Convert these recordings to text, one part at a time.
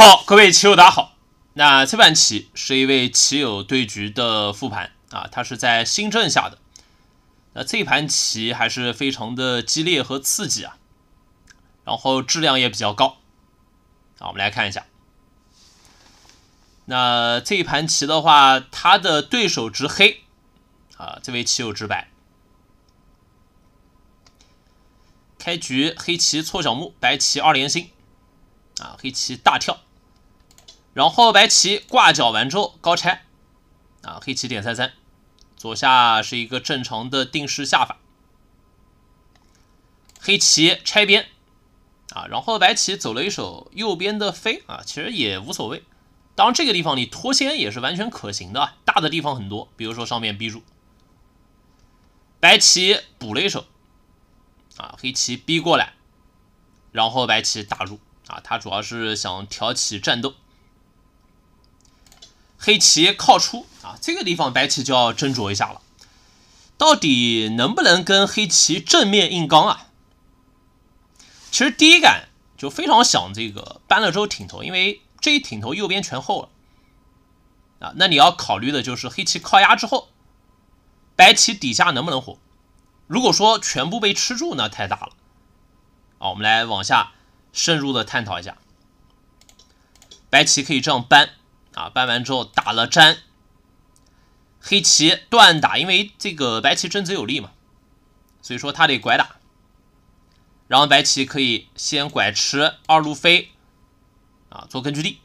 好，各位棋友，大家好。那这盘棋是一位棋友对局的复盘啊，他是在新政下的。那这盘棋还是非常的激烈和刺激啊，然后质量也比较高。好，我们来看一下。那这一盘棋的话，他的对手执黑啊，这位棋友执白。开局黑棋错小目，白棋二连星啊，黑棋大跳。然后白棋挂角完之后高拆，啊，黑棋点三三，左下是一个正常的定式下法。黑棋拆边，啊，然后白棋走了一手右边的飞，啊，其实也无所谓。当然这个地方你脱先也是完全可行的，大的地方很多，比如说上面逼住。白棋补了一手，啊，黑棋逼过来，然后白棋打入，啊，他主要是想挑起战斗。黑棋靠出啊，这个地方白棋就要斟酌一下了，到底能不能跟黑棋正面硬刚啊？其实第一感就非常想这个搬了之后挺头，因为这一挺头右边全厚了啊。那你要考虑的就是黑棋靠压之后，白棋底下能不能活？如果说全部被吃住，那太大了。啊，我们来往下深入的探讨一下，白棋可以这样搬。啊，搬完之后打了粘，黑棋断打，因为这个白棋争子有利嘛，所以说他得拐打。然后白棋可以先拐吃二路飞，啊，做根据地。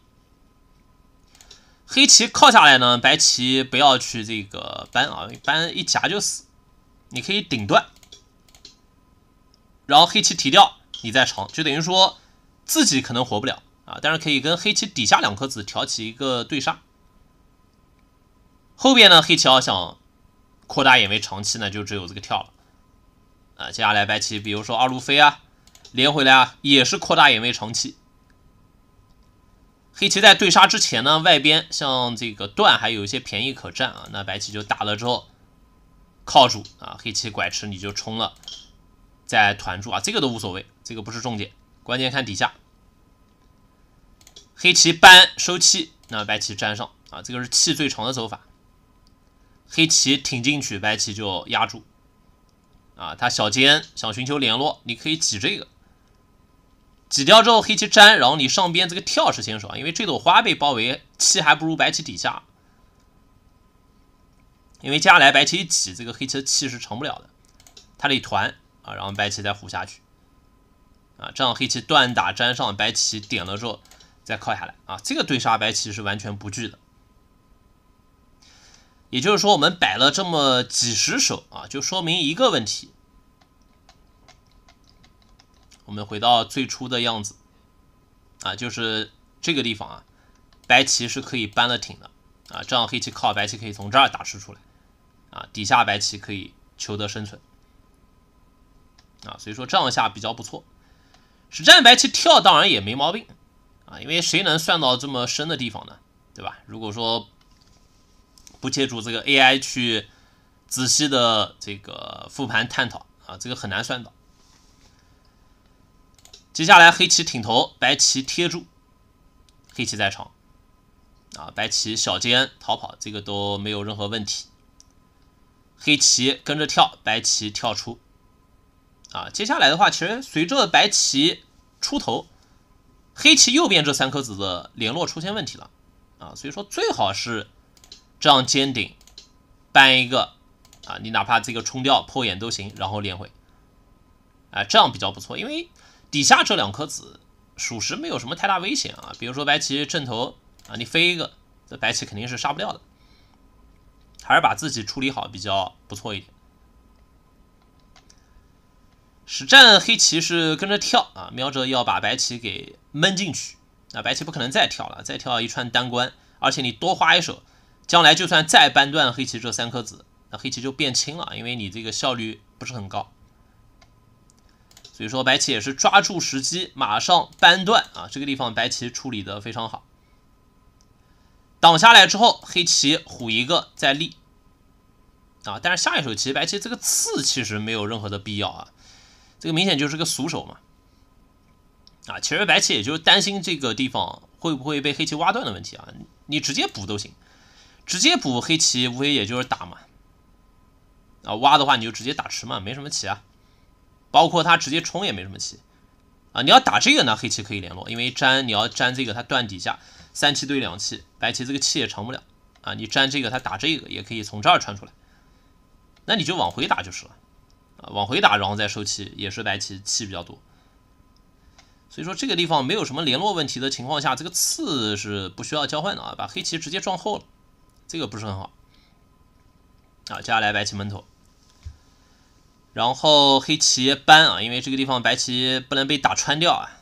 黑棋靠下来呢，白棋不要去这个搬啊，一搬一夹就死。你可以顶断，然后黑棋提掉，你再成，就等于说自己可能活不了。但是可以跟黑棋底下两颗子挑起一个对杀，后边呢，黑棋要想扩大眼位长期呢，就只有这个跳了。啊，接下来白棋比如说二路飞啊，连回来啊，也是扩大眼位长期。黑棋在对杀之前呢，外边像这个段还有一些便宜可占啊，那白棋就打了之后靠住啊，黑棋拐吃你就冲了，再团住啊，这个都无所谓，这个不是重点，关键看底下。黑棋扳收气，那白棋粘上啊，这个是气最长的走法。黑棋挺进去，白棋就压住啊。他小尖想寻求联络，你可以挤这个，挤掉之后黑棋粘，然后你上边这个跳是先手啊，因为这朵花被包围，气还不如白棋底下。因为接下来白棋一挤，这个黑棋的气是成不了的，它得团啊，然后白棋再虎下去啊，这样黑棋断打粘上，白棋点了之后。再靠下来啊，这个对杀白棋是完全不惧的。也就是说，我们摆了这么几十手啊，就说明一个问题。我们回到最初的样子啊，就是这个地方啊，白棋是可以搬了挺的啊，这样黑棋靠白棋可以从这儿打吃出来啊，底下白棋可以求得生存啊，所以说这样下比较不错。实战白棋跳当然也没毛病。啊，因为谁能算到这么深的地方呢？对吧？如果说不借助这个 AI 去仔细的这个复盘探讨啊，这个很难算到。接下来黑棋挺头，白棋贴住，黑棋在场啊，白棋小尖逃跑，这个都没有任何问题。黑棋跟着跳，白棋跳出啊。接下来的话，其实随着白棋出头。黑棋右边这三颗子的联络出现问题了，啊，所以说最好是这样尖顶搬一个啊，你哪怕这个冲掉破眼都行，然后连回，啊，这样比较不错，因为底下这两颗子属实没有什么太大危险啊，比如说白棋正头啊，你飞一个，这白棋肯定是杀不掉的，还是把自己处理好比较不错一点。实战黑棋是跟着跳啊，瞄着要把白棋给闷进去。那白棋不可能再跳了，再跳一串单关，而且你多花一手，将来就算再扳断黑棋这三颗子，那黑棋就变轻了，因为你这个效率不是很高。所以说白棋也是抓住时机，马上扳断啊。这个地方白棋处理的非常好，挡下来之后，黑棋虎一个再立啊。但是下一手棋，白棋这个刺其实没有任何的必要啊。这个明显就是个俗手嘛，啊，其实白棋也就是担心这个地方会不会被黑棋挖断的问题啊，你直接补都行，直接补黑棋无非也就是打嘛，啊，挖的话你就直接打吃嘛，没什么棋啊，包括他直接冲也没什么棋，啊，你要打这个呢，黑棋可以联络，因为粘你要粘这个，它断底下三七对两气，白棋这个气也长不了啊，你粘这个它打这个也可以从这儿穿出来，那你就往回打就是了。往回打，然后再收气，也是白棋气比较多。所以说这个地方没有什么联络问题的情况下，这个刺是不需要交换的啊，把黑棋直接撞后了，这个不是很好。啊，接下来白棋闷头，然后黑棋搬啊，因为这个地方白棋不能被打穿掉啊，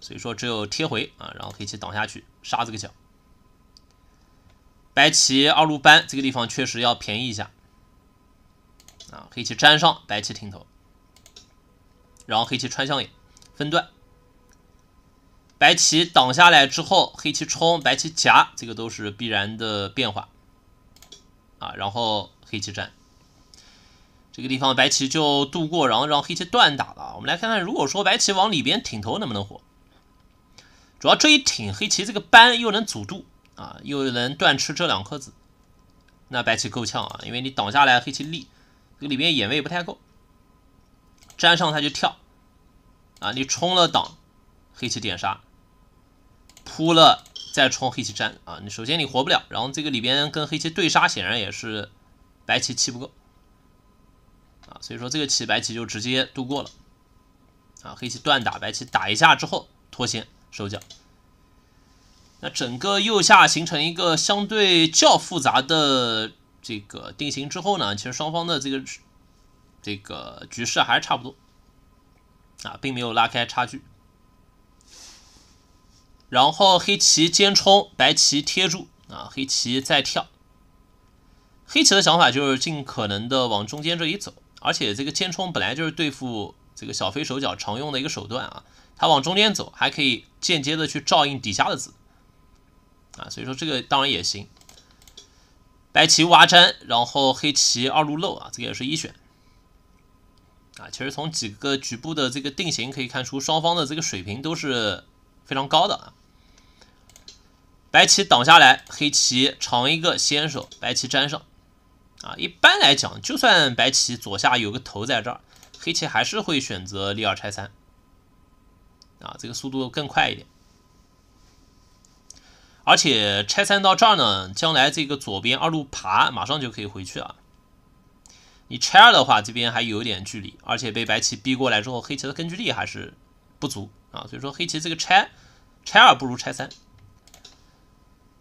所以说只有贴回啊，然后黑棋挡下去杀这个角。白棋二路搬，这个地方确实要便宜一下。啊，黑棋粘上，白棋挺头，然后黑棋穿象眼，分段，白棋挡下来之后，黑棋冲，白棋夹，这个都是必然的变化。啊，然后黑棋粘，这个地方白棋就渡过，然后让黑棋断打了。我们来看看，如果说白棋往里边挺头能不能活？主要这一挺，黑棋这个扳又能阻渡啊，又能断吃这两颗子，那白棋够呛啊，因为你挡下来，黑棋立。这个里边眼位不太够，粘上他就跳，啊，你冲了挡，黑棋点杀，扑了再冲黑棋粘啊，你首先你活不了，然后这个里边跟黑棋对杀显然也是白棋气不够，啊，所以说这个棋白棋就直接度过了，啊，黑棋断打白棋打一下之后脱先收角，那整个右下形成一个相对较复杂的。这个定型之后呢，其实双方的这个这个局势还是差不多，啊，并没有拉开差距。然后黑棋尖冲，白棋贴住，啊，黑棋再跳。黑棋的想法就是尽可能的往中间这里走，而且这个尖冲本来就是对付这个小飞手脚常用的一个手段啊，它往中间走还可以间接的去照应底下的子，啊，所以说这个当然也行。白棋挖粘，然后黑棋二路漏啊，这个也是一选啊。其实从几个局部的这个定型可以看出，双方的这个水平都是非常高的啊。白棋挡下来，黑棋长一个先手，白棋粘上啊。一般来讲，就算白棋左下有个头在这儿，黑棋还是会选择立二拆三啊，这个速度更快一点。而且拆三到这儿呢，将来这个左边二路爬马上就可以回去啊。你拆二的话，这边还有点距离，而且被白棋逼过来之后，黑棋的根据地还是不足啊，所以说黑棋这个拆拆二不如拆三。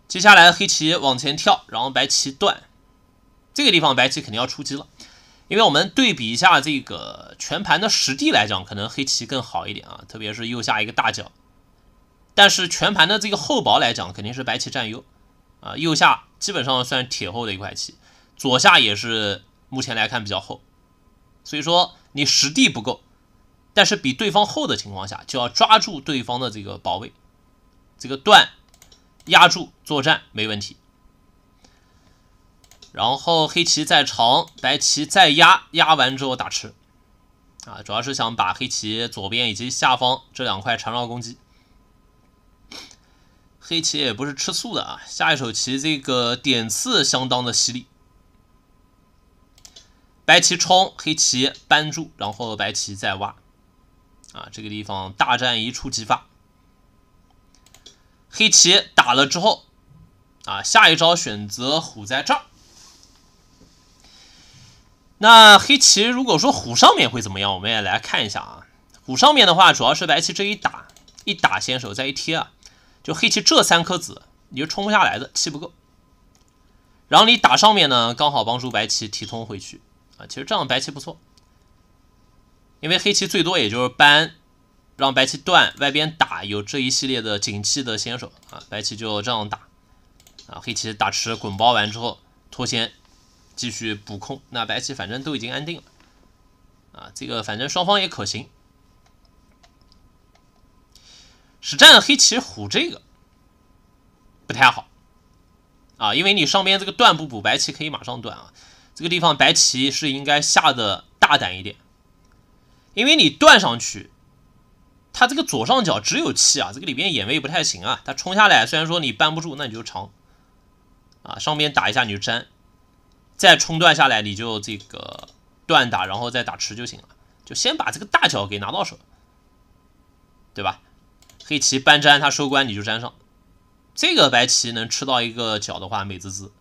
接下来黑棋往前跳，然后白棋断，这个地方白棋肯定要出击了，因为我们对比一下这个全盘的实地来讲，可能黑棋更好一点啊，特别是右下一个大角。但是全盘的这个厚薄来讲，肯定是白棋占优啊。右下基本上算铁厚的一块棋，左下也是目前来看比较厚，所以说你实地不够，但是比对方厚的情况下，就要抓住对方的这个保卫、这个断、压住作战没问题。然后黑棋再长，白棋再压，压完之后打吃，啊，主要是想把黑棋左边以及下方这两块缠绕攻击。黑棋也不是吃素的啊，下一手棋这个点刺相当的犀利。白棋冲，黑棋扳住，然后白棋再挖。啊，这个地方大战一触即发。黑棋打了之后，啊，下一招选择虎在这儿。那黑棋如果说虎上面会怎么样，我们也来看一下啊。虎上面的话，主要是白棋这一打一打先手再一贴啊。就黑棋这三颗子，你就冲不下来的，气不够。然后你打上面呢，刚好帮助白棋提冲回去啊。其实这样白棋不错，因为黑棋最多也就是搬，让白棋断外边打，有这一系列的景气的先手啊。白棋就这样打啊，黑棋打吃滚包完之后脱先，继续补空。那白棋反正都已经安定了啊，这个反正双方也可行。实战黑棋虎这个不太好啊，因为你上边这个断不补白棋可以马上断啊，这个地方白棋是应该下的大胆一点，因为你断上去，它这个左上角只有气啊，这个里边眼位不太行啊，它冲下来虽然说你扳不住，那你就长啊，上边打一下你就粘，再冲断下来你就这个断打，然后再打吃就行了，就先把这个大角给拿到手，对吧？黑棋搬粘，他收官你就粘上。这个白棋能吃到一个角的话，美滋滋。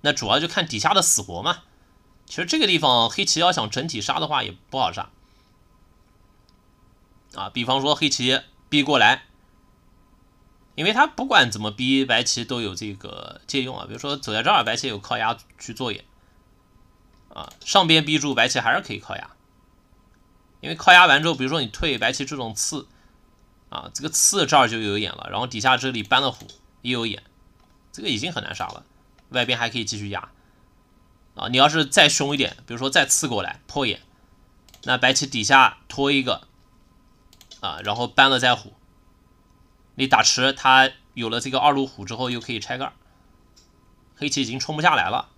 那主要就看底下的死活嘛。其实这个地方黑棋要想整体杀的话，也不好杀。啊，比方说黑棋逼过来，因为他不管怎么逼，白棋都有这个借用啊。比如说走在这儿，白棋有靠压去做眼。啊，上边逼住白棋还是可以靠压，因为靠压完之后，比如说你退，白棋这种刺。啊，这个刺这儿就有眼了，然后底下这里搬了虎也有眼，这个已经很难杀了。外边还可以继续压。啊，你要是再凶一点，比如说再刺过来破眼，那白棋底下拖一个，啊，然后搬了再虎，你打吃他有了这个二路虎之后又可以拆盖黑棋已经冲不下来了。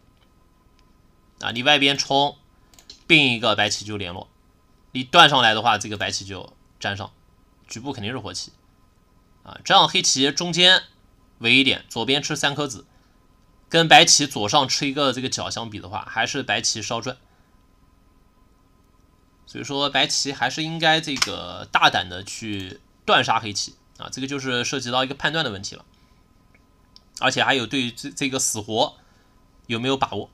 啊，你外边冲并一个白棋就联络，你断上来的话，这个白棋就粘上。局部肯定是活棋啊，这样黑棋中间围一点，左边吃三颗子，跟白棋左上吃一个这个角相比的话，还是白棋稍赚。所以说白棋还是应该这个大胆的去断杀黑棋啊，这个就是涉及到一个判断的问题了，而且还有对这这个死活有没有把握。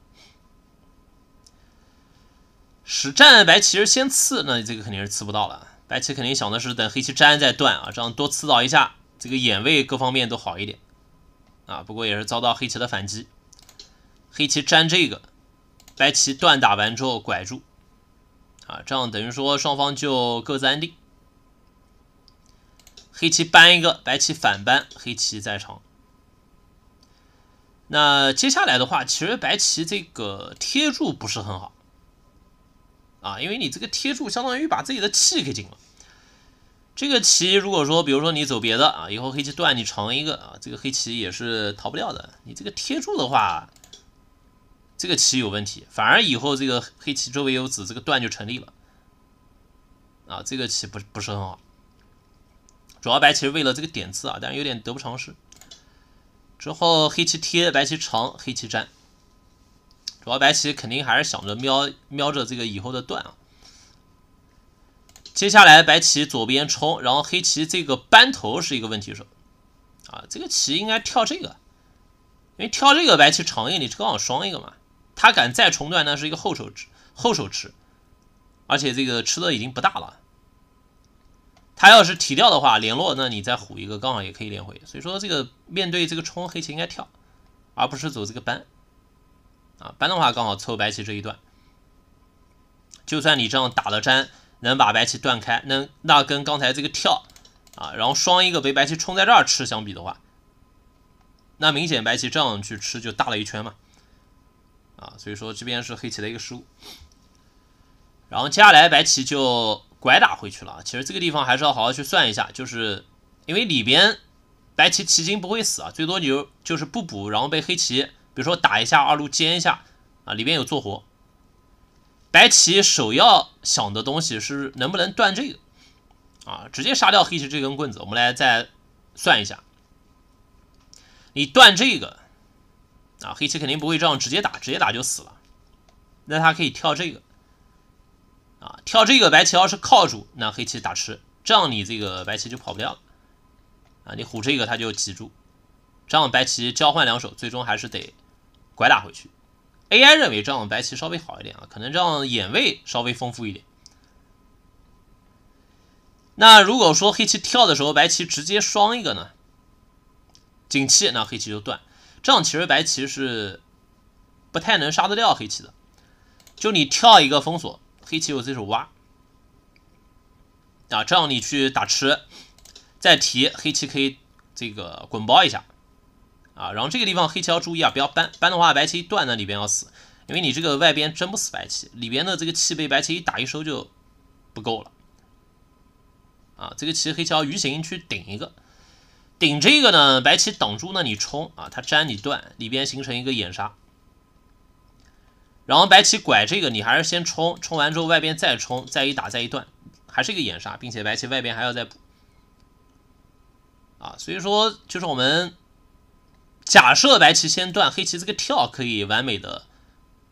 实战白棋是先刺，那这个肯定是刺不到了。白棋肯定想的是等黑棋粘再断啊，这样多刺早一下，这个眼位各方面都好一点啊。不过也是遭到黑棋的反击，黑棋粘这个，白棋断打完之后拐住，啊，这样等于说双方就各自安定。黑棋搬一个，白棋反搬，黑棋再长。那接下来的话，其实白棋这个贴住不是很好。啊，因为你这个贴住相当于把自己的气给紧了。这个棋如果说，比如说你走别的啊，以后黑棋断你长一个啊，这个黑棋也是逃不掉的。你这个贴住的话，这个棋有问题，反而以后这个黑棋周围有子，这个断就成立了。啊，这个棋不不是很好。主要白棋为了这个点刺啊，但是有点得不偿失。之后黑棋贴，白棋长，黑棋粘。主要白棋肯定还是想着瞄瞄着这个以后的断啊。接下来白棋左边冲，然后黑棋这个扳头是一个问题手啊。这个棋应该跳这个，因为跳这个白棋长一里你刚好双一个嘛。他敢再冲断，那是一个后手吃后手吃，而且这个吃的已经不大了。他要是提掉的话，联络那你再虎一个，刚好也可以连回。所以说这个面对这个冲，黑棋应该跳，而不是走这个扳。啊，搬的话刚好凑白棋这一段。就算你这样打了粘，能把白棋断开，那那跟刚才这个跳啊，然后双一个被白棋冲在这儿吃相比的话，那明显白棋这样去吃就大了一圈嘛。啊，所以说这边是黑棋的一个失误。然后接下来白棋就拐打回去了。其实这个地方还是要好好去算一下，就是因为里边白棋棋金不会死啊，最多你就就是不补，然后被黑棋。比如说打一下二路尖一下啊，里边有做活。白棋首要想的东西是能不能断这个啊，直接杀掉黑棋这根棍子。我们来再算一下，你断这个啊，黑棋肯定不会这样直接打，直接打就死了。那他可以跳这个啊，跳这个白棋要是靠住，那黑棋打吃，这样你这个白棋就跑不掉了啊，你虎这个他就挤住。这样白棋交换两手，最终还是得拐打回去。AI 认为这样白棋稍微好一点啊，可能这样眼位稍微丰富一点。那如果说黑棋跳的时候，白棋直接双一个呢，紧气那黑棋就断。这样其实白棋是不太能杀得掉黑棋的，就你跳一个封锁，黑棋有这手挖啊，这样你去打吃，再提黑棋可以这个滚包一下。啊，然后这个地方黑棋要注意啊，不要搬搬的话，白棋一断，那里边要死，因为你这个外边真不死白棋，里边的这个气被白棋一打一收就不够了。啊，这个棋黑棋要鱼形去顶一个，顶这个呢，白棋挡住呢你冲啊，它粘你断里边形成一个眼杀。然后白棋拐这个，你还是先冲，冲完之后外边再冲，再一打再一断，还是一个眼杀，并且白棋外边还要再补。啊，所以说就是我们。假设白棋先断，黑棋这个跳可以完美的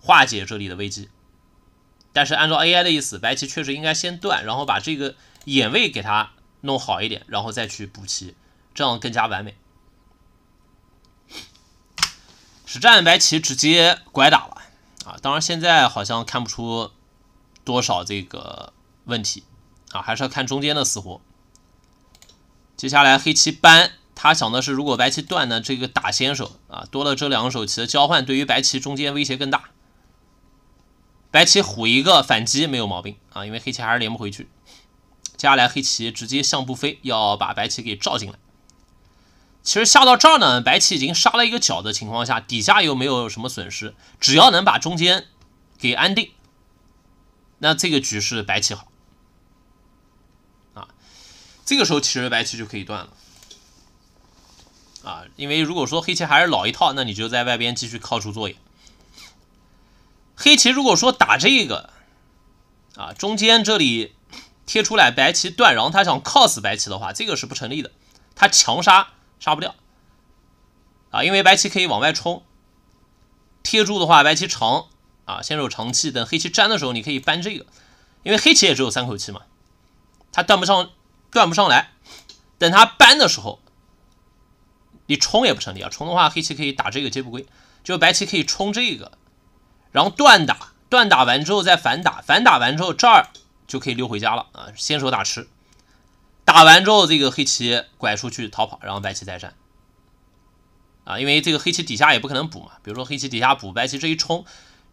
化解这里的危机。但是按照 AI 的意思，白棋确实应该先断，然后把这个眼位给它弄好一点，然后再去补棋，这样更加完美。实战白棋直接拐打了啊！当然现在好像看不出多少这个问题啊，还是要看中间的死活。接下来黑棋搬。他想的是，如果白棋断呢，这个打先手啊，多了这两个手棋的交换，对于白棋中间威胁更大。白棋虎一个反击没有毛病啊，因为黑棋还是连不回去。接下来黑棋直接象步飞，要把白棋给罩进来。其实下到这儿呢，白棋已经杀了一个角的情况下，底下又没有什么损失，只要能把中间给安定，那这个局势白棋好啊。这个时候其实白棋就可以断了。啊，因为如果说黑棋还是老一套，那你就在外边继续靠住作业。黑棋如果说打这个，啊，中间这里贴出来白棋断，然后他想靠死白棋的话，这个是不成立的，他强杀杀不掉，啊，因为白棋可以往外冲，贴住的话白棋长，啊，先手长气，等黑棋粘的时候你可以搬这个，因为黑棋也只有三口气嘛，他断不上断不上来，等他搬的时候。你冲也不成立啊！冲的话，黑棋可以打这个接不归，就白棋可以冲这个，然后断打，断打完之后再反打，反打完之后这儿就可以溜回家了啊！先手打吃，打完之后这个黑棋拐出去逃跑，然后白棋再占啊！因为这个黑棋底下也不可能补嘛，比如说黑棋底下补，白棋这一冲，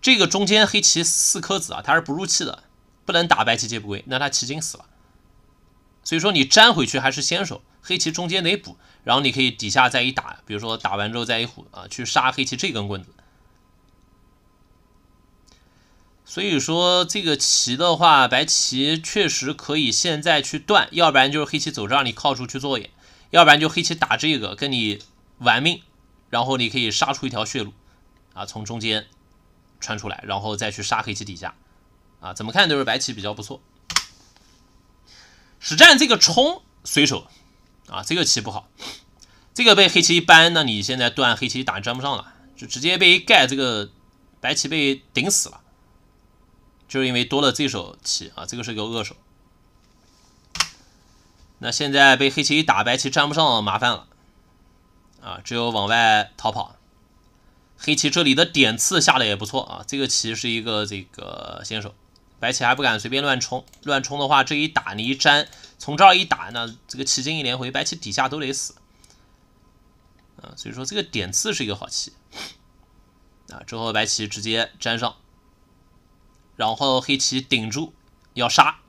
这个中间黑棋四颗子啊，它是不入气的，不能打白棋接不归，那它棋筋死了。所以说你粘回去还是先手，黑棋中间得补。然后你可以底下再一打，比如说打完之后再一虎啊，去杀黑棋这根棍子。所以说这个棋的话，白棋确实可以现在去断，要不然就是黑棋走这让你靠出去做眼，要不然就黑棋打这个跟你玩命，然后你可以杀出一条血路，啊，从中间穿出来，然后再去杀黑棋底下，啊，怎么看都是白棋比较不错。实战这个冲随手。啊，这个棋不好，这个被黑棋一扳，那你现在断黑棋打粘不上了，就直接被一盖这个白棋被顶死了，就是因为多了这手棋啊，这个是个恶手。那现在被黑棋一打，白棋粘不上，麻烦了啊，只有往外逃跑。黑棋这里的点刺下的也不错啊，这个棋是一个这个先手，白棋还不敢随便乱冲，乱冲的话，这一打你一粘。从这儿一打，呢，这个棋筋一连回，白棋底下都得死，啊，所以说这个点刺是一个好棋，啊，之后白棋直接粘上，然后黑棋顶住要杀，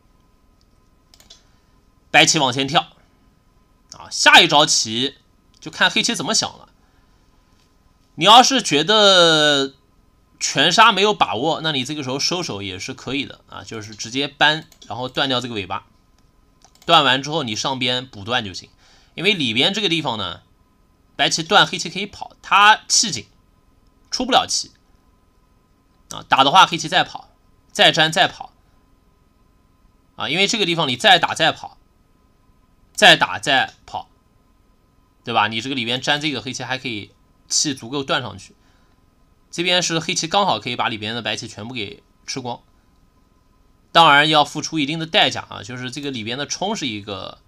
白棋往前跳，啊，下一招棋就看黑棋怎么想了。你要是觉得全杀没有把握，那你这个时候收手也是可以的啊，就是直接搬，然后断掉这个尾巴。断完之后，你上边补断就行，因为里边这个地方呢，白棋断黑棋可以跑，它气紧出不了气啊。打的话，黑棋再跑，再粘再跑啊，因为这个地方你再打再跑，再打再跑，对吧？你这个里边粘这个黑棋还可以气足够断上去，这边是黑棋刚好可以把里边的白棋全部给吃光。当然要付出一定的代价啊，就是这个里边的冲是一个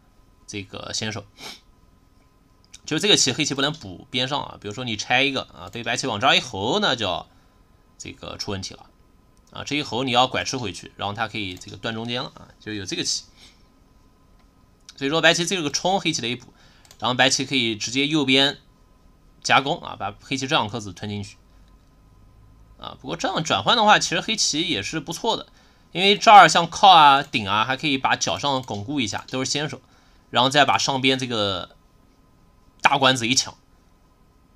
这个先手，就这个棋黑棋不能补边上啊，比如说你拆一个啊，对白棋往这一侯，那叫这个出问题了啊，这一侯你要拐吃回去，然后它可以这个断中间了啊，就有这个棋，所以说白棋这个冲黑棋得补，然后白棋可以直接右边夹攻啊，把黑棋这两颗子吞进去啊，不过这样转换的话，其实黑棋也是不错的。因为这儿像靠啊、顶啊，还可以把脚上巩固一下，都是先手，然后再把上边这个大关子一抢，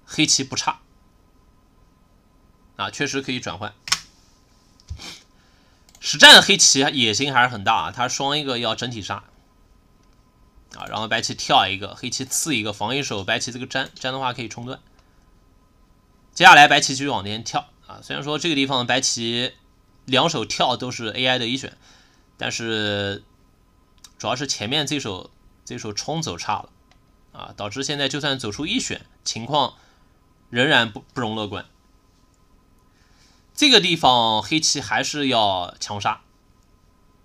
黑棋不差啊，确实可以转换。实战黑棋野心还是很大啊，他双一个要整体杀啊，然后白棋跳一个，黑棋刺一个防一手，白棋这个粘粘的话可以冲断。接下来白棋继续往前跳啊，虽然说这个地方白棋。两手跳都是 AI 的一选，但是主要是前面这手这手冲走差了啊，导致现在就算走出一选，情况仍然不不容乐观。这个地方黑棋还是要强杀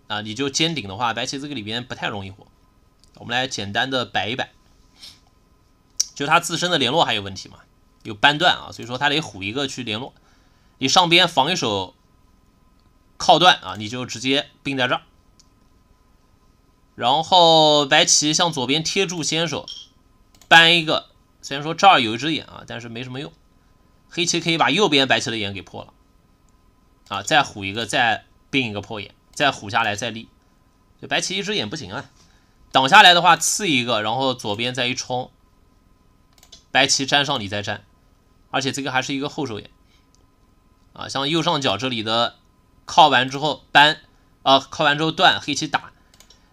啊，你就尖顶的话，白棋这个里边不太容易活。我们来简单的摆一摆，就他自身的联络还有问题嘛，有扳断啊，所以说他得虎一个去联络，你上边防一手。靠断啊，你就直接并在这儿，然后白棋向左边贴住先手，搬一个。虽然说这儿有一只眼啊，但是没什么用。黑棋可以把右边白棋的眼给破了，啊，再虎一个，再并一个破眼，再虎下来再立。这白棋一只眼不行啊，挡下来的话刺一个，然后左边再一冲，白棋粘上你再粘，而且这个还是一个后手眼啊，像右上角这里的。靠完之后搬，啊，靠完之后断黑棋打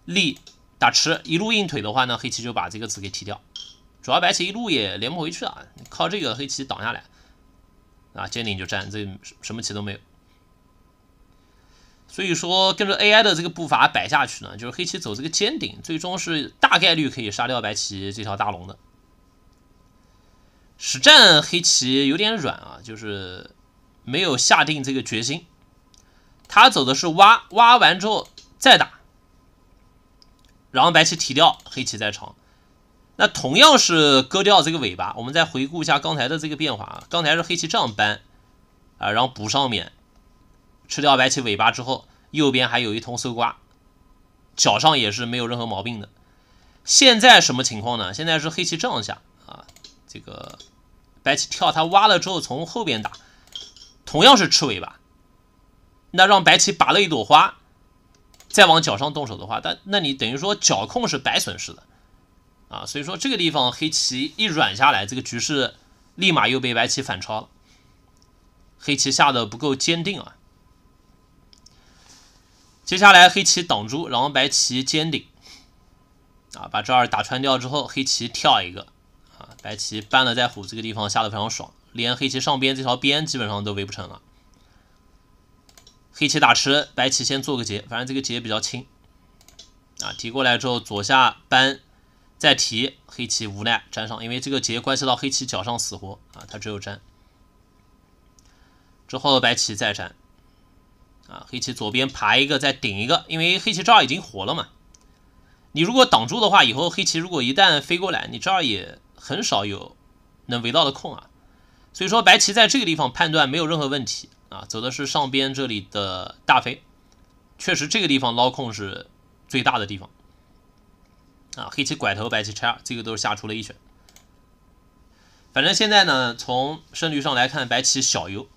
立打吃一路硬腿的话呢，黑棋就把这个子给踢掉，主要白棋一路也连不回去啊，靠这个黑棋挡下来，啊，尖顶就占，这什么棋都没有。所以说跟着 AI 的这个步伐摆下去呢，就是黑棋走这个尖顶，最终是大概率可以杀掉白棋这条大龙的。实战黑棋有点软啊，就是没有下定这个决心。他走的是挖，挖完之后再打，然后白棋提掉，黑棋再长。那同样是割掉这个尾巴。我们再回顾一下刚才的这个变化啊，刚才是黑棋这样搬啊，然后补上面，吃掉白棋尾巴之后，右边还有一通搜刮，脚上也是没有任何毛病的。现在什么情况呢？现在是黑棋这样下啊，这个白棋跳，他挖了之后从后边打，同样是吃尾巴。那让白棋拔了一朵花，再往角上动手的话，但那你等于说角控是白损失的，啊，所以说这个地方黑棋一软下来，这个局势立马又被白棋反超了。黑棋下的不够坚定啊。接下来黑棋挡住，然后白棋尖顶，啊，把这儿打穿掉之后，黑棋跳一个，啊，白棋搬了在虎这个地方下的非常爽，连黑棋上边这条边基本上都围不成了。黑棋打吃，白棋先做个劫，反正这个劫比较轻啊。提过来之后，左下扳再提，黑棋无奈粘上，因为这个劫关系到黑棋脚上死活啊，他只有粘。之后白棋再粘啊，黑棋左边爬一个再顶一个，因为黑棋这儿已经活了嘛。你如果挡住的话，以后黑棋如果一旦飞过来，你这儿也很少有能围到的空啊。所以说白棋在这个地方判断没有任何问题。啊，走的是上边这里的大飞，确实这个地方捞空是最大的地方。啊，黑棋拐头，白棋拆二，这个都是下出了一拳。反正现在呢，从胜率上来看，白棋小优。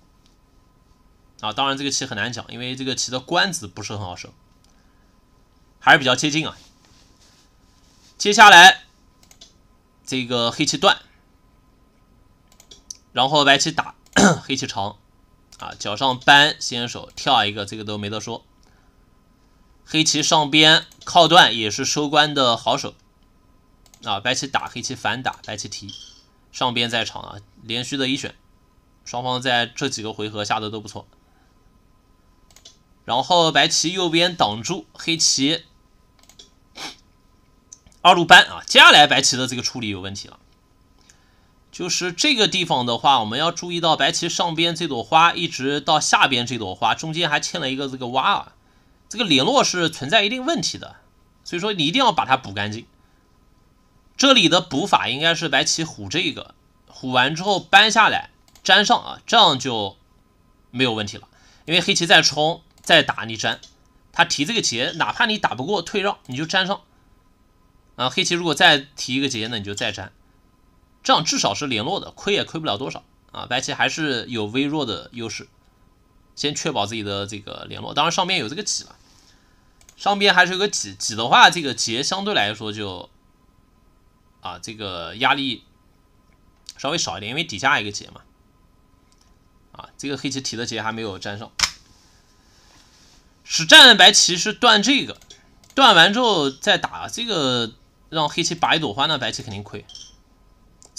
啊，当然这个棋很难讲，因为这个棋的官子不是很好收，还是比较接近啊。接下来这个黑棋断，然后白棋打 黑棋长。啊，脚上扳先手跳一个，这个都没得说。黑棋上边靠断也是收官的好手。啊，白棋打黑棋反打，白棋提上边在场啊，连续的一选，双方在这几个回合下的都不错。然后白棋右边挡住黑棋二路扳啊，接下来白棋的这个处理有问题了。就是这个地方的话，我们要注意到白棋上边这朵花，一直到下边这朵花中间还欠了一个这个挖，这个联络是存在一定问题的，所以说你一定要把它补干净。这里的补法应该是白棋虎这个，虎完之后搬下来粘上啊，这样就没有问题了。因为黑棋再冲再打你粘，他提这个劫，哪怕你打不过退让，你就粘上啊。黑棋如果再提一个劫呢，你就再粘。这样至少是联络的，亏也亏不了多少啊！白棋还是有微弱的优势，先确保自己的这个联络。当然，上边有这个挤了，上边还是有个挤挤的话，这个结相对来说就啊，这个压力稍微少一点，因为底下一个结嘛。啊，这个黑棋提的结还没有粘上。实战白棋是断这个，断完之后再打这个，让黑棋拔一朵花，那白棋肯定亏。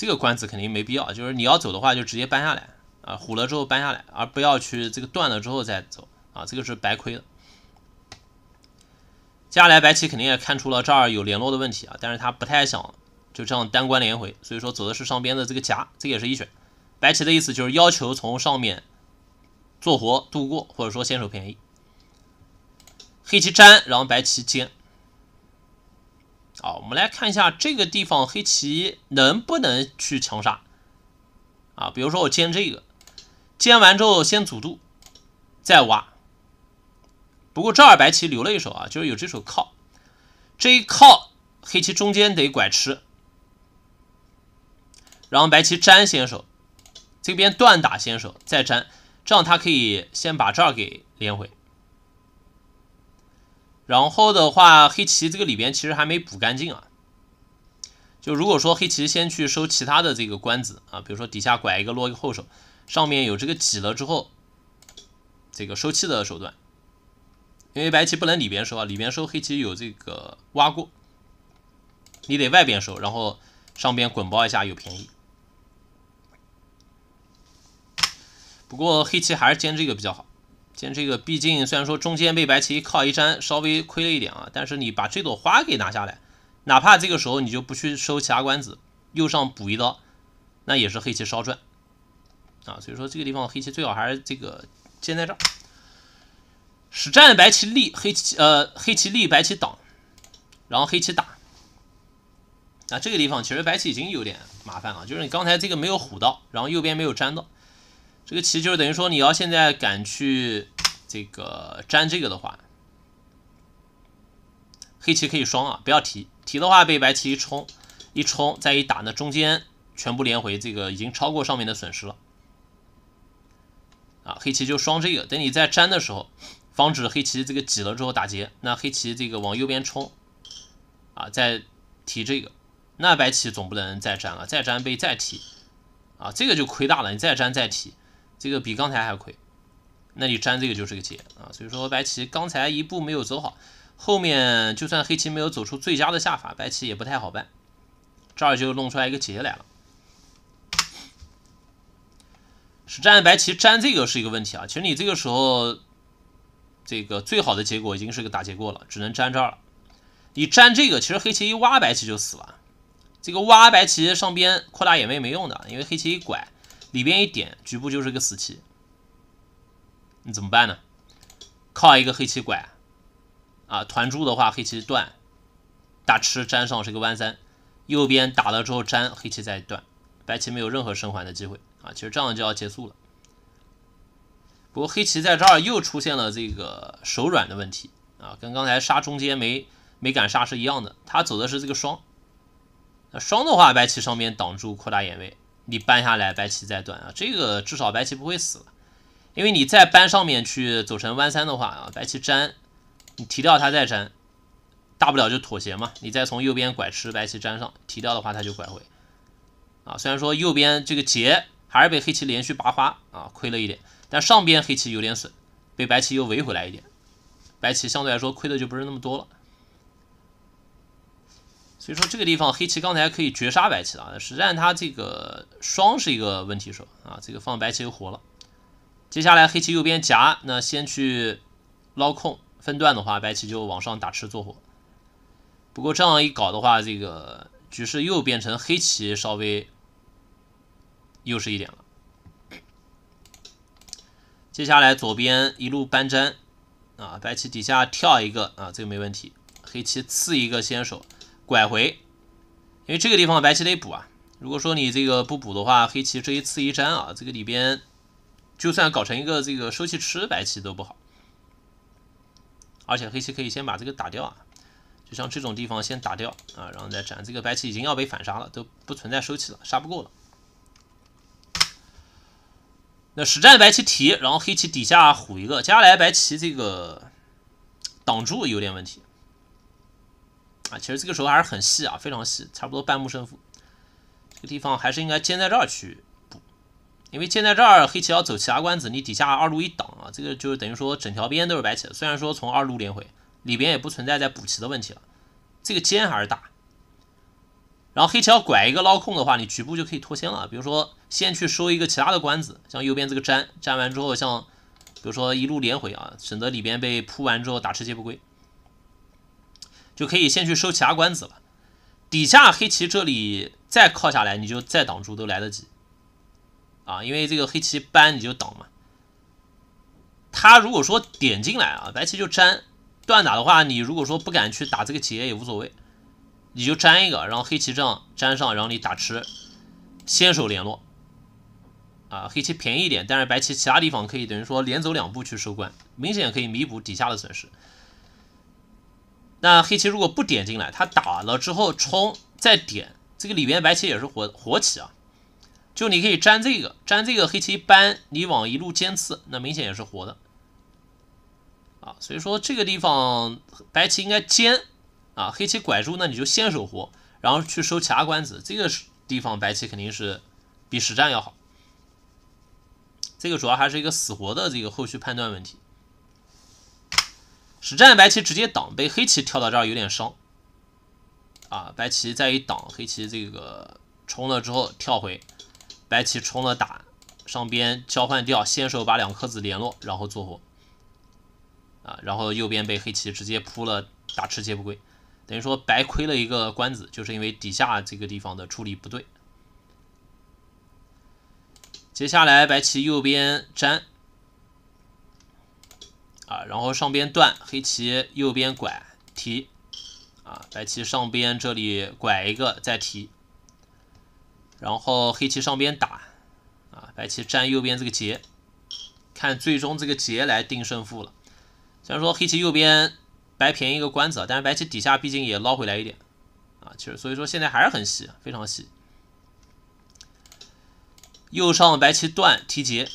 这个官子肯定没必要，就是你要走的话，就直接搬下来啊，虎了之后搬下来，而不要去这个断了之后再走啊，这个是白亏的。接下来白棋肯定也看出了这儿有联络的问题啊，但是他不太想就这样单关连回，所以说走的是上边的这个夹，这个也是一选。白棋的意思就是要求从上面做活度过，或者说先手便宜。黑棋粘，然后白棋尖。啊，我们来看一下这个地方黑棋能不能去强杀啊？比如说我建这个，建完之后先阻住，再挖。不过这儿白棋留了一手啊，就是有这手靠。这一靠，黑棋中间得拐吃，然后白棋粘先手，这边断打先手再粘，这样他可以先把这儿给连回。然后的话，黑棋这个里边其实还没补干净啊。就如果说黑棋先去收其他的这个官子啊，比如说底下拐一个落一个后手，上面有这个挤了之后，这个收气的手段，因为白棋不能里边收啊，里边收黑棋有这个挖过，你得外边收，然后上边滚包一下有便宜。不过黑棋还是兼这个比较好。先这个，毕竟虽然说中间被白棋靠一粘稍微亏了一点啊，但是你把这朵花给拿下来，哪怕这个时候你就不去收其他官子，右上补一刀，那也是黑棋稍赚啊。所以说这个地方黑棋最好还是这个先在这儿。实战白棋立，黑棋呃黑棋立，白棋挡，然后黑棋打。那这个地方其实白棋已经有点麻烦了，就是你刚才这个没有虎到，然后右边没有粘到。这个棋就是等于说，你要现在敢去这个粘这个的话，黑棋可以双啊，不要提提的话被白棋一冲一冲再一打呢，中间全部连回，这个已经超过上面的损失了啊。黑棋就双这个，等你再粘的时候，防止黑棋这个挤了之后打劫，那黑棋这个往右边冲啊，再提这个，那白棋总不能再粘了，再粘被再提啊，这个就亏大了，你再粘再提。这个比刚才还亏，那你粘这个就是个劫啊，所以说白棋刚才一步没有走好，后面就算黑棋没有走出最佳的下法，白棋也不太好办，这儿就弄出来一个劫来了。是粘白棋粘这个是一个问题啊，其实你这个时候，这个最好的结果已经是个打劫过了，只能粘这儿了。你粘这个，其实黑棋一挖白棋就死了，这个挖白棋上边扩大眼位没用的，因为黑棋一拐。里边一点，局部就是个死棋，你怎么办呢？靠一个黑棋拐啊，团住的话黑棋断，打吃粘上是个弯三，右边打了之后粘黑棋再断，白棋没有任何生还的机会啊，其实这样就要结束了。不过黑棋在这儿又出现了这个手软的问题啊，跟刚才杀中间没没敢杀是一样的，他走的是这个双，那双的话白棋上面挡住扩大眼位。你扳下来，白棋再断啊，这个至少白棋不会死，因为你再扳上面去走成弯三的话啊，白棋粘，你提掉它再粘，大不了就妥协嘛，你再从右边拐吃白棋粘上，提掉的话它就拐回，啊，虽然说右边这个劫还是被黑棋连续拔花啊，亏了一点，但上边黑棋有点损，被白棋又围回来一点，白棋相对来说亏的就不是那么多了。所以说这个地方黑棋刚才可以绝杀白棋啊，实战它这个双是一个问题手啊，这个放白棋又活了。接下来黑棋右边夹，那先去捞空分段的话，白棋就往上打吃做活。不过这样一搞的话，这个局势又变成黑棋稍微优势一点了。接下来左边一路搬粘啊，白棋底下跳一个啊，这个没问题，黑棋刺一个先手。拐回，因为这个地方白棋得补啊。如果说你这个不补的话，黑棋这一次一粘啊，这个里边就算搞成一个这个收气吃白棋都不好。而且黑棋可以先把这个打掉啊，就像这种地方先打掉啊，然后再斩。这个白棋已经要被反杀了，都不存在收气了，杀不够了。那实战白棋提，然后黑棋底下虎一个，将来白棋这个挡住有点问题。啊，其实这个时候还是很细啊，非常细，差不多半目胜负。这个地方还是应该尖在这儿去补，因为尖在这儿，黑棋要走其他官子，你底下二路一挡啊，这个就等于说整条边都是白棋虽然说从二路连回，里边也不存在在补棋的问题了。这个尖还是大。然后黑棋要拐一个捞空的话，你局部就可以脱先了。比如说先去收一个其他的官子，像右边这个粘，粘完之后，像比如说一路连回啊，省得里边被铺完之后打吃接不归。就可以先去收其他官子了，底下黑棋这里再靠下来，你就再挡住都来得及，啊，因为这个黑棋搬你就挡嘛。他如果说点进来啊，白棋就粘断打的话，你如果说不敢去打这个劫也无所谓，你就粘一个，然后黑棋这样粘上，然后你打吃，先手联络，啊，黑棋便宜一点，但是白棋其他地方可以等于说连走两步去收官，明显可以弥补底下的损失。那黑棋如果不点进来，他打了之后冲再点，这个里边白棋也是活活棋啊。就你可以粘这个，粘这个黑棋搬，你往一路尖刺，那明显也是活的啊。所以说这个地方白棋应该尖啊，黑棋拐住那你就先手活，然后去收其他官子。这个地方白棋肯定是比实战要好。这个主要还是一个死活的这个后续判断问题。实战白棋直接挡，被黑棋跳到这儿有点伤啊！白棋再一挡，黑棋这个冲了之后跳回，白棋冲了打上边交换掉，先手把两颗子联络，然后做活啊！然后右边被黑棋直接扑了，打吃皆不归，等于说白亏了一个官子，就是因为底下这个地方的处理不对。接下来白棋右边粘。啊，然后上边断黑棋，右边拐提，啊，白棋上边这里拐一个再提，然后黑棋上边打，啊，白棋占右边这个劫，看最终这个劫来定胜负了。虽然说黑棋右边白便宜一个官子，但是白棋底下毕竟也捞回来一点，啊，其实所以说现在还是很细，非常细。右上白棋断提劫。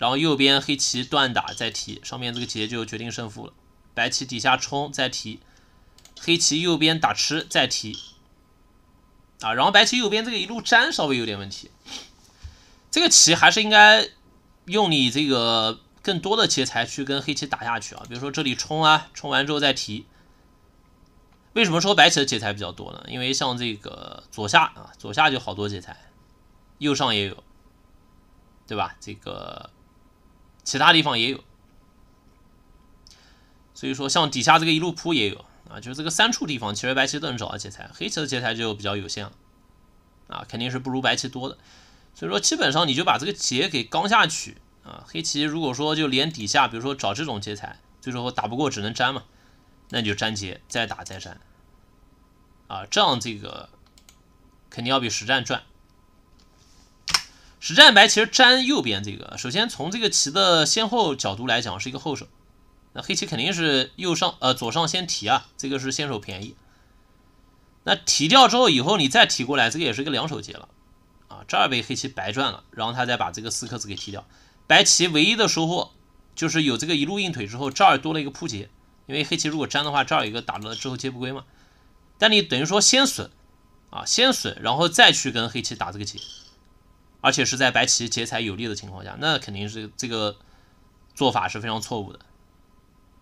然后右边黑棋断打再提，上面这个劫就决定胜负了。白棋底下冲再提，黑棋右边打吃再提，啊，然后白棋右边这个一路粘稍微有点问题。这个棋还是应该用你这个更多的劫材去跟黑棋打下去啊，比如说这里冲啊，冲完之后再提。为什么说白棋的劫材比较多呢？因为像这个左下啊，左下就好多劫材，右上也有，对吧？这个。其他地方也有，所以说像底下这个一路铺也有啊，就这个三处地方，其实白棋都能找到劫材，黑棋的劫材就比较有限了啊，肯定是不如白棋多的。所以说基本上你就把这个劫给刚下去啊，黑棋如果说就连底下，比如说找这种劫材，最后打不过只能粘嘛，那你就粘劫再打再粘啊，这样这个肯定要比实战赚。实战白其实粘右边这个，首先从这个棋的先后角度来讲是一个后手，那黑棋肯定是右上呃左上先提啊，这个是先手便宜。那提掉之后以后你再提过来，这个也是一个两手劫了啊，这儿被黑棋白赚了，然后他再把这个四颗子给提掉，白棋唯一的收获就是有这个一路硬腿之后，这儿多了一个扑劫，因为黑棋如果粘的话，这儿一个打了之后接不归嘛，但你等于说先损啊先损，然后再去跟黑棋打这个劫。而且是在白棋劫财有利的情况下，那肯定是这个做法是非常错误的，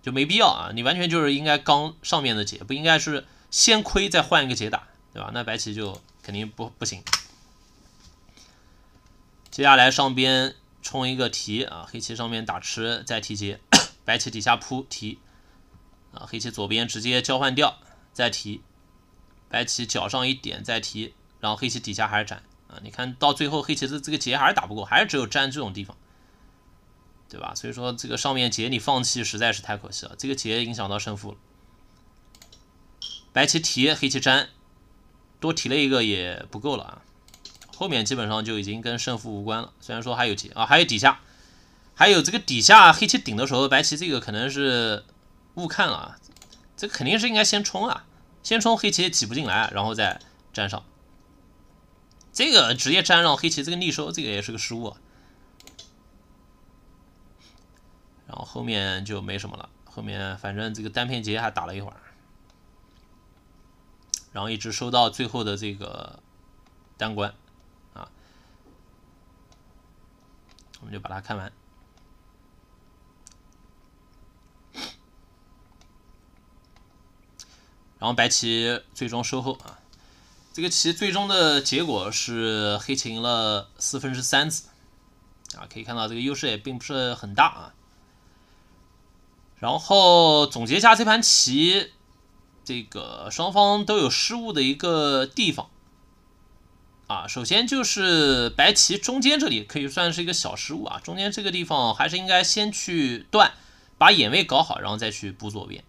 就没必要啊！你完全就是应该刚上面的劫，不应该是先亏再换一个劫打，对吧？那白棋就肯定不不行。接下来上边冲一个提啊，黑棋上面打吃再提劫，白棋底下扑提啊，黑棋左边直接交换掉再提，白棋脚上一点再提，然后黑棋底下还是斩。啊，你看到最后黑棋子这个劫还是打不过，还是只有粘这种地方，对吧？所以说这个上面劫你放弃实在是太可惜了，这个劫影响到胜负了。白棋提，黑棋粘，多提了一个也不够了啊。后面基本上就已经跟胜负无关了，虽然说还有劫啊，还有底下，还有这个底下黑棋顶的时候，白棋这个可能是误看了啊，这肯定是应该先冲啊，先冲黑棋挤不进来，然后再粘上。这个直接粘上黑棋这个逆收，这个也是个失误。然后后面就没什么了，后面反正这个单片劫还打了一会儿，然后一直收到最后的这个单关啊，我们就把它看完。然后白棋最终收后啊。这个棋最终的结果是黑棋赢了四分之三子，啊，可以看到这个优势也并不是很大啊。然后总结一下这盘棋，这个双方都有失误的一个地方，啊，首先就是白棋中间这里可以算是一个小失误啊，中间这个地方还是应该先去断，把眼位搞好，然后再去补左边。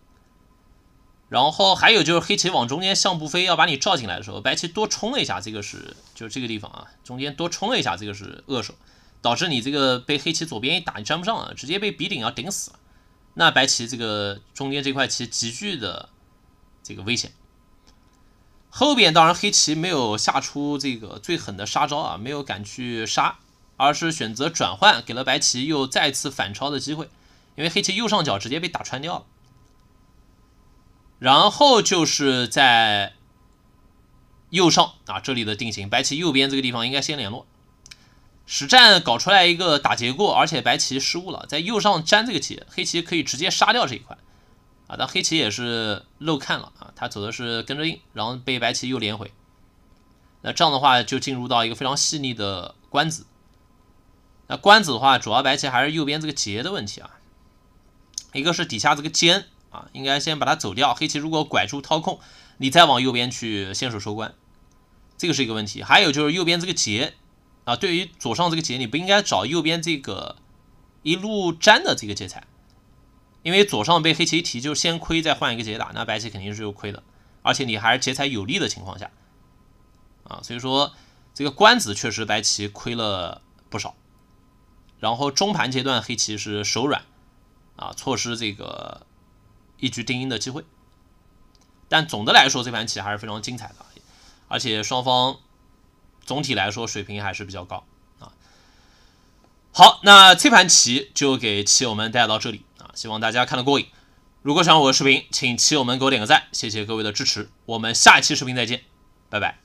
然后还有就是黑棋往中间象步飞要把你罩进来的时候，白棋多冲了一下，这个是就是这个地方啊，中间多冲了一下，这个是恶手，导致你这个被黑棋左边一打你粘不上了，直接被鼻顶要顶死了。那白棋这个中间这块棋急剧的这个危险。后边当然黑棋没有下出这个最狠的杀招啊，没有敢去杀，而是选择转换给了白棋又再次反超的机会，因为黑棋右上角直接被打穿掉了。然后就是在右上啊这里的定型，白棋右边这个地方应该先联络，实战搞出来一个打结构，而且白棋失误了，在右上粘这个结，黑棋可以直接杀掉这一块，啊，但黑棋也是漏看了啊，他走的是跟着应，然后被白棋又连回，那这样的话就进入到一个非常细腻的关子，那关子的话，主要白棋还是右边这个结的问题啊，一个是底下这个尖。啊，应该先把它走掉。黑棋如果拐住掏空，你再往右边去先手收官，这个是一个问题。还有就是右边这个劫啊，对于左上这个劫，你不应该找右边这个一路粘的这个劫材，因为左上被黑棋一提，就先亏再换一个劫打，那白棋肯定是有亏的，而且你还是劫材有利的情况下，啊，所以说这个官子确实白棋亏了不少。然后中盘阶段黑棋是手软啊，错失这个。一局定音的机会，但总的来说这盘棋还是非常精彩的，而且双方总体来说水平还是比较高啊。好，那这盘棋就给棋友们带到这里啊，希望大家看得过瘾。如果喜欢我的视频，请棋友们给我点个赞，谢谢各位的支持。我们下一期视频再见，拜拜。